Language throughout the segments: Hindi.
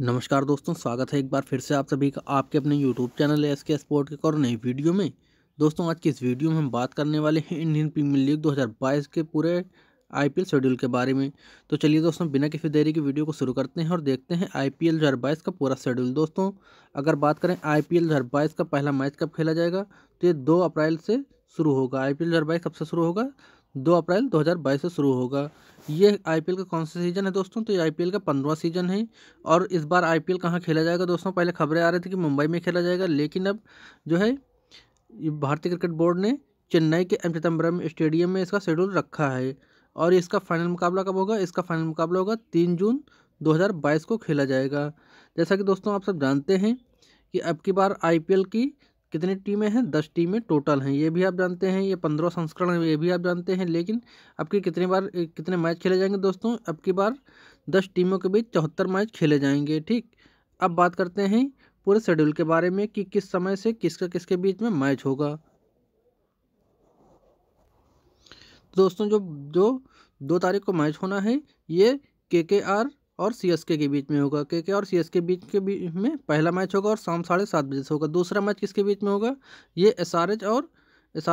नमस्कार दोस्तों स्वागत है एक बार फिर से आप सभी का आपके अपने YouTube channel S K sport के और नई वीडियो में दोस्तों आज की इस वीडियो में हम बात करने वाले हैं इंडियन प्रीमियर लीग 2022 के पूरे आईपीएल शेड्यूल के बारे में तो चलिए दोस्तों बिना किसी देरी की वीडियो को शुरू करते हैं और देखते हैं आई पी का पूरा शेड्यूल दोस्तों अगर बात करें आई पी का पहला मैच कब खेला जाएगा तो ये दो अप्रैल से शुरू होगा आई पी कब से शुरू होगा दो अप्रैल 2022 से शुरू होगा ये आईपीएल का कौन सा सीज़न है दोस्तों तो ये आईपीएल का पंद्रवा सीज़न है और इस बार आईपीएल कहाँ खेला जाएगा दोस्तों पहले खबरें आ रही थी कि मुंबई में खेला जाएगा लेकिन अब जो है भारतीय क्रिकेट बोर्ड ने चेन्नई के एम चिदम्बरम स्टेडियम में इसका शेड्यूल रखा है और इसका फाइनल मुकाबला कब होगा इसका फाइनल मुकाबला होगा तीन जून दो को खेला जाएगा जैसा कि दोस्तों आप सब जानते हैं कि अब की बार आई की कितनी टीमें हैं दस टीमें टोटल हैं ये भी आप जानते हैं ये पंद्रह संस्करण है ये भी आप जानते हैं लेकिन अब की कितने बार कितने मैच खेले जाएंगे दोस्तों अब की बार दस टीमों के बीच चौहत्तर मैच खेले जाएंगे ठीक अब बात करते हैं पूरे शेड्यूल के बारे में कि किस समय से किसका किसके बीच में मैच होगा दोस्तों जो जो दो तारीख को मैच होना है ये के के आर और एस के बीच में होगा के के और के बीच के बीच में पहला मैच होगा और शाम साढ़े सात बजे से होगा दूसरा मैच किसके बीच में होगा ये एच और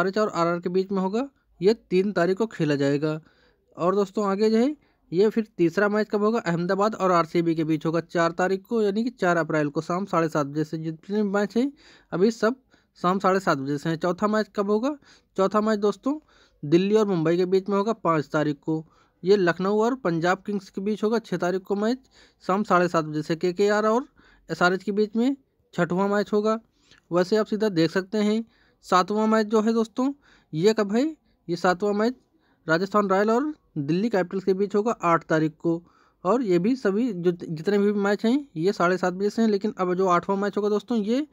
एच और आर के बीच में होगा ये तीन तारीख को खेला जाएगा और दोस्तों आगे जो है ये फिर तीसरा मैच कब होगा अहमदाबाद और बी के बीच होगा चार तारीख को यानी कि चार अप्रैल को शाम साढ़े सात बजे से जितने मैच हैं अभी सब शाम साढ़े सात बजे से हैं चौथा मैच कब होगा चौथा मैच दोस्तों दिल्ली और मुंबई के बीच में होगा पाँच तारीख को ये लखनऊ और पंजाब किंग्स के बीच होगा छः तारीख को मैच शाम साढ़े सात बजे से के के आर और एस आर एच के बीच में छठवां मैच होगा वैसे आप सीधा देख सकते हैं सातवां मैच जो है दोस्तों ये कब है ये सातवां मैच राजस्थान रॉयल और दिल्ली कैपिटल्स के बीच होगा आठ तारीख को और ये भी सभी जो जितने भी मैच हैं ये साढ़े सात बजे से हैं लेकिन अब जो आठवां मैच होगा दोस्तों ये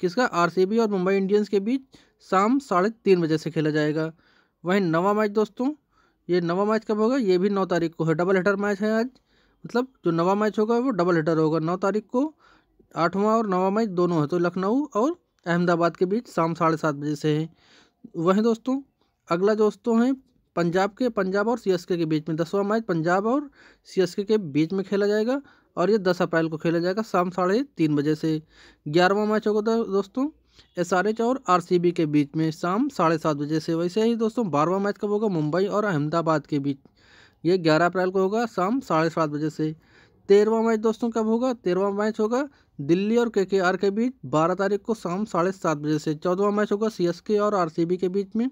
किसका आरसीबी और मुंबई इंडियंस के बीच शाम साढ़े तीन बजे से खेला जाएगा वहीं नवा मैच दोस्तों ये नवा मैच कब होगा ये भी नौ तारीख को है डबल हिटर मैच है आज मतलब जो नवा मैच होगा वो डबल हिटर होगा नौ तारीख को आठवां और नवा मैच दोनों है तो लखनऊ और अहमदाबाद के बीच शाम साढ़े सात बजे से है वहीं दोस्तों अगला दोस्तों है पंजाब के पंजाब और सी के बीच में दसवां मैच पंजाब और सी के बीच में खेला जाएगा और ये दस अप्रैल को खेला जाएगा शाम साढ़े तीन बजे से ग्यारहवा मैच होगा दोस्तों एस आर एच और आर सी बी के बीच में शाम साढ़े सात बजे से वैसे ही दोस्तों बारहवा मैच कब होगा मुंबई और अहमदाबाद के बीच ये ग्यारह अप्रैल को होगा शाम साढ़े सात बजे से तेरहवा मैच दोस्तों कब होगा तेरहवा मैच होगा दिल्ली और के के आर के बीच बारह तारीख को शाम साढ़े सात बजे से चौदहवा मैच होगा सी एस के और आर सी बी के बीच में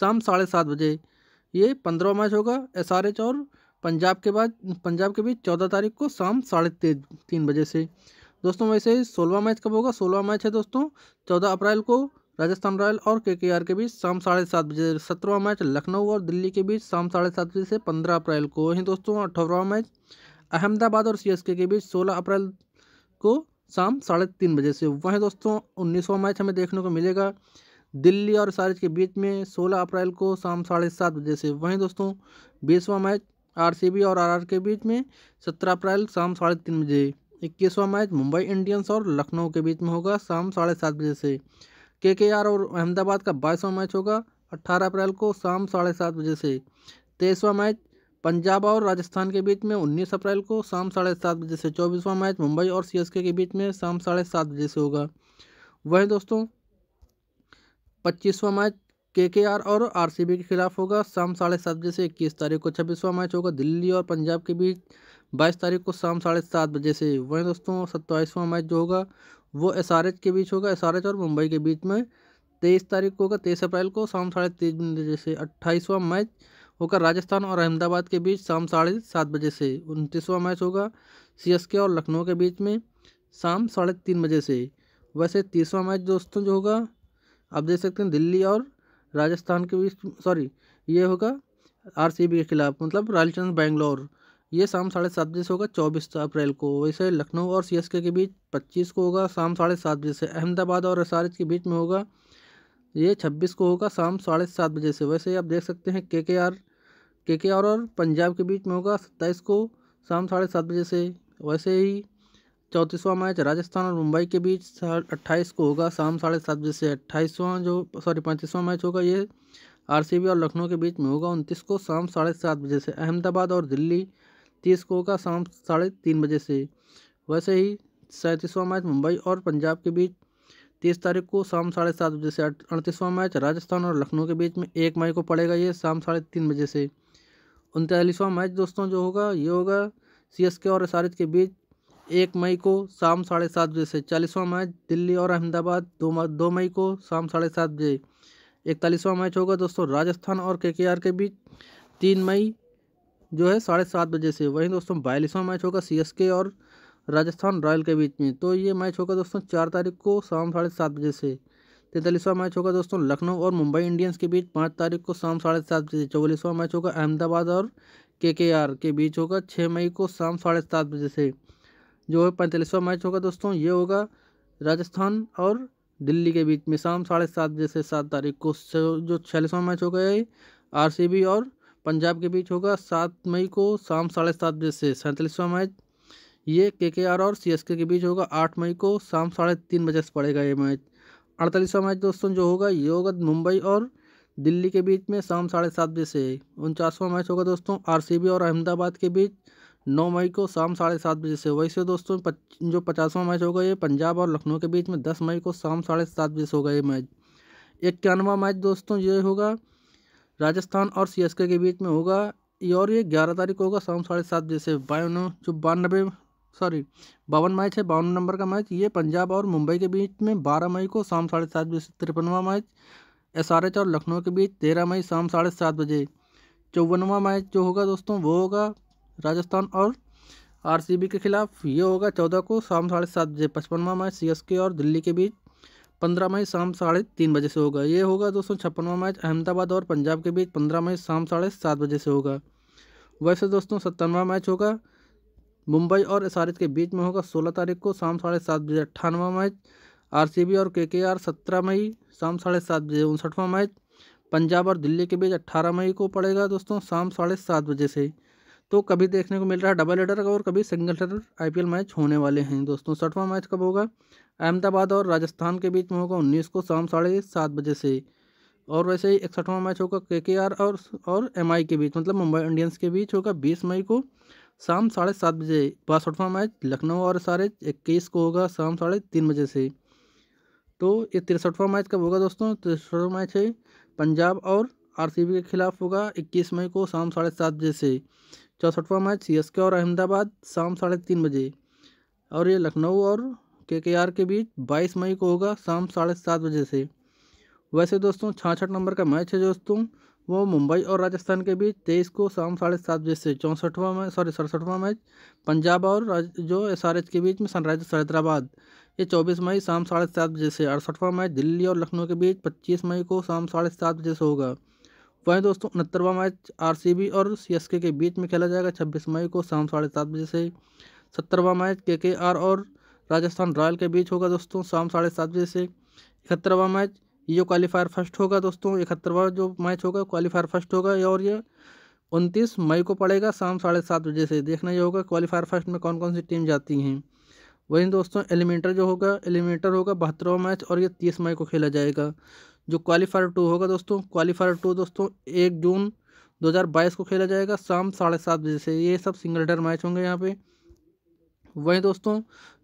शाम साढ़े सात बजे ये पंद्रहवा मैच होगा एस आर एच और पंजाब के बाद पंजाब के बीच चौदह तारीख को शाम साढ़े तीन बजे से दोस्तों वैसे ही सोलवा मैच कब होगा सोलवा मैच है दोस्तों चौदह अप्रैल को राजस्थान रॉयल और के के आर के बीच शाम साढ़े सात बजे सत्रहवा मैच लखनऊ और दिल्ली के बीच शाम साढ़े सात बजे से पंद्रह अप्रैल को वहीं दोस्तों अठारहवा मैच अहमदाबाद और सीएसके के बीच सोलह अप्रैल को शाम साढ़े तीन बजे से वहीं दोस्तों उन्नीसवा मैच हमें देखने को मिलेगा दिल्ली और सारिज के बीच में सोलह अप्रैल को शाम साढ़े सात बजे से वहीं दोस्तों बीसवा मैच आर और आर के बीच में सत्रह अप्रैल शाम साढ़े तीन बजे इक्कीसवां मैच मुंबई इंडियंस और लखनऊ के बीच में होगा शाम साढ़े सात बजे से के के आर और अहमदाबाद का बाईसवां मैच होगा अट्ठारह अप्रैल को शाम साढ़े सात बजे से तेईसवां मैच पंजाब और राजस्थान के बीच में उन्नीस अप्रैल को शाम साढ़े सात बजे से चौबीसवां मैच मुंबई और सी के बीच में शाम साढ़े सात बजे से होगा वहीं दोस्तों पच्चीसवां मैच के के आर और आर सी बी के खिलाफ होगा शाम साढ़े सात बजे से इक्कीस तारीख को छब्बीसवां मैच होगा दिल्ली और पंजाब के बीच बाईस तारीख को शाम साढ़े सात बजे से वहीं दोस्तों सत्ताईसवां मैच जो होगा वो एस के बीच होगा एस और मुंबई के बीच में तेईस तारीख को होगा तेईस अप्रैल को शाम साढ़े तीन बजे से अट्ठाईसवां मैच होगा राजस्थान और अहमदाबाद के बीच शाम साढ़े सात बजे से उनतीसवां मैच होगा सीएसके और लखनऊ के बीच में शाम साढ़े तीन बजे से वैसे तीसवा मैच दोस्तों जो होगा आप देख सकते हैं दिल्ली और राजस्थान के बीच सॉरी ये होगा आर के खिलाफ मतलब रॉयल चैलेंज बैंगलोर ये शाम साढ़े सात बजे से होगा चौबीस अप्रैल को वैसे लखनऊ और सीएसके के बीच पच्चीस को होगा शाम साढ़े सात बजे से अहमदाबाद और एसआरएच के बीच में होगा ये छब्बीस को होगा शाम साढ़े सात बजे से वैसे आप देख सकते हैं के के आर के के आर और पंजाब के बीच में होगा सत्ताईस को शाम साढ़े सात बजे से वैसे ही चौंतीसवां मैच राजस्थान और मुंबई के बीच अट्ठाईस को होगा शाम साढ़े सात बजे से अट्ठाईसवां जो सॉरी पैंतीसवां मैच होगा ये आरसीबी और लखनऊ के बीच में होगा उनतीस को शाम साढ़े सात बजे से अहमदाबाद और दिल्ली तीस को होगा शाम साढ़े तीन बजे से वैसे ही सैंतीसवां मैच मुंबई और पंजाब के बीच तीस तारीख को शाम साढ़े सात बजे से अड़तीसवां मैच राजस्थान और लखनऊ के बीच में एक मई को पड़ेगा ये शाम साढ़े तीन बजे से उनतालीसवां मैच दोस्तों जो होगा ये होगा सी एस के और एस के बीच एक मई को शाम साढ़े सात बजे से चालीसवां मैच दिल्ली और अहमदाबाद दो दो मई को शाम साढ़े सात बजे इकतालीसवां मैच होगा दोस्तों राजस्थान और के के आर के बीच तीन मई जो है साढ़े सात बजे से वहीं दोस्तों बयालीसवां मैच होगा सीएसके और राजस्थान रॉयल के बीच में तो ये मैच होगा दोस्तों चार तारीख को शाम साढ़े सात बजे से तैंतालीसवां मैच होगा दोस्तों लखनऊ और मुंबई इंडियंस के बीच पाँच तारीख को शाम साढ़े सात बजे चौवालीसवां मैच होगा अहमदाबाद और के के आर के बीच होगा छः मई को शाम साढ़े सात बजे से जो है पैंतालीसवां मैच होगा दोस्तों ये होगा राजस्थान और दिल्ली के बीच में शाम साढ़े सात बजे से सात तारीख को जो छियालीसवां मैच होगा ये आर सी बी और पंजाब के बीच होगा सात मई को शाम साढ़े सात बजे से सैंतालीसवां मैच ये के और सी के बीच होगा आठ मई को शाम साढ़े तीन बजे से पड़ेगा ये मैच अड़तालीसवां मैच दोस्तों जो होगा ये होगा मुंबई और दिल्ली के बीच में शाम साढ़े सात बजे से उनचासवां मैच होगा दोस्तों बी और अहमदाबाद के बीच नौ मई को शाम साढ़े सात बजे से वैसे दोस्तों जो पचासवां मैच होगा ये पंजाब और लखनऊ के बीच में दस मई को शाम साढ़े सात बजे से होगा ये मैच इक्यानवा मैच दोस्तों ये होगा राजस्थान और सीएसके के बीच में होगा और ये ग्यारह तारीख को होगा शाम साढ़े सात बजे से बावन जो बानबे सॉरी बावन मैच है बावन नंबर का मैच ये पंजाब और मुंबई के बीच में बारह मई को शाम साढ़े सात बजे से तिरपनवा मैच एस और लखनऊ के बीच तेरह मई शाम साढ़े सात बजे चौवनवा मैच जो होगा दोस्तों वो होगा राजस्थान और आर के खिलाफ ये होगा चौदह को शाम साढ़े सात बजे पचपनवा मैच सी और दिल्ली के बीच पंद्रह मई शाम साढ़े तीन बजे से होगा ये होगा दोस्तों छप्पनवा मैच अहमदाबाद और पंजाब के बीच पंद्रह मई शाम साढ़े सात बजे से होगा वैसे दोस्तों सत्तानवा मैच होगा मुंबई और इसारत के बीच में होगा सोलह तारीख को शाम साढ़े सात बजे अट्ठानवा मैच आर और के के मई शाम साढ़े सात बजे उनसठवा मैच पंजाब और दिल्ली के बीच अट्ठारह मई को पड़ेगा दोस्तों शाम साढ़े सात बजे से तो कभी देखने को मिल रहा है डबल हेडर और कभी सिंगल हेडर आई मैच होने वाले हैं दोस्तों सठवां मैच कब होगा अहमदाबाद और राजस्थान के बीच में होगा उन्नीस को शाम साढ़े सात बजे से और वैसे ही इकसठवां मैच होगा के के आर और और एम के बीच मतलब मुंबई इंडियंस के बीच होगा बीस मई को शाम साढ़े सात बजे बासठवां मैच लखनऊ और सारे इक्कीस को होगा शाम साढ़े तीन बजे से तो ये तिरसठवां मैच कब होगा दोस्तों तिरसठवा मैच है पंजाब और आरसीबी के खिलाफ होगा इक्कीस मई को शाम साढ़े सात बजे से चौंसठवां मैच के और अहमदाबाद शाम साढ़े तीन बजे और ये लखनऊ और के के बीच 22 मई को होगा शाम साढ़े सात बजे से वैसे दोस्तों छाछठ नंबर का मैच है दोस्तों वो मुंबई और राजस्थान के बीच तेईस को शाम साढ़े सात बजे से चौंसठवां मैच सॉरी सड़सठवां मैच पंजाब और जो एस के बीच में सनराइजर्स हैदराबाद ये चौबीस मई शाम साढ़े सात बजे से अड़सठवां मैच दिल्ली और लखनऊ के बीच पच्चीस मई को शाम साढ़े सात बजे से होगा वहीं दोस्तों उनहत्तरवा मैच आर और सी के बीच में खेला जाएगा छब्बीस मई को शाम साढ़े सात बजे से सत्तरवा मैच आर और राजस्थान रॉयल के बीच होगा दोस्तों शाम साढ़े सात बजे से इकहत्तरवा मैच ये जो क्वालीफायर फर्स्ट होगा दोस्तों इकहत्तरवा जो मैच होगा क्वालीफायर फर्स्ट होगा और ये उनतीस मई को पड़ेगा शाम साढ़े सात बजे से देखना ये होगा क्वालिफायर फर्स्ट में कौन कौन सी टीम जाती हैं वहीं दोस्तों एलिमिनेटर जो होगा एलिमिनेटर होगा बहत्तरवा मैच और ये तीस मई को खेला जाएगा जो क्वालिफायर टू होगा दोस्तों क्वालिफायर टू दोस्तों एक जून 2022 को खेला जाएगा शाम साढ़े सात बजे से ये सब सिंगल डर मैच होंगे यहाँ पे वहीं दोस्तों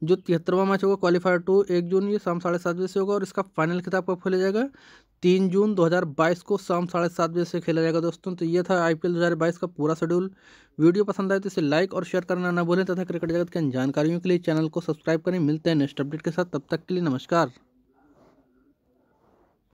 जो तिहत्तरवा मैच होगा क्वालिफायर टू एक जून ये शाम साढ़े सात बजे से होगा और इसका फाइनल खिताब कब खेला जाएगा तीन जून 2022 को शाम साढ़े सात बजे से खेला जाएगा दोस्तों तो ये था आईपीएल 2022 का पूरा शेड्यूल वीडियो पसंद आए तो इसे लाइक और शेयर करना ना भूलें तथा क्रिकेट जगत की जानकारियों के लिए चैनल को सब्सक्राइब करें मिलते हैं नेक्स्ट अपडेट के साथ तब तक के लिए नमस्कार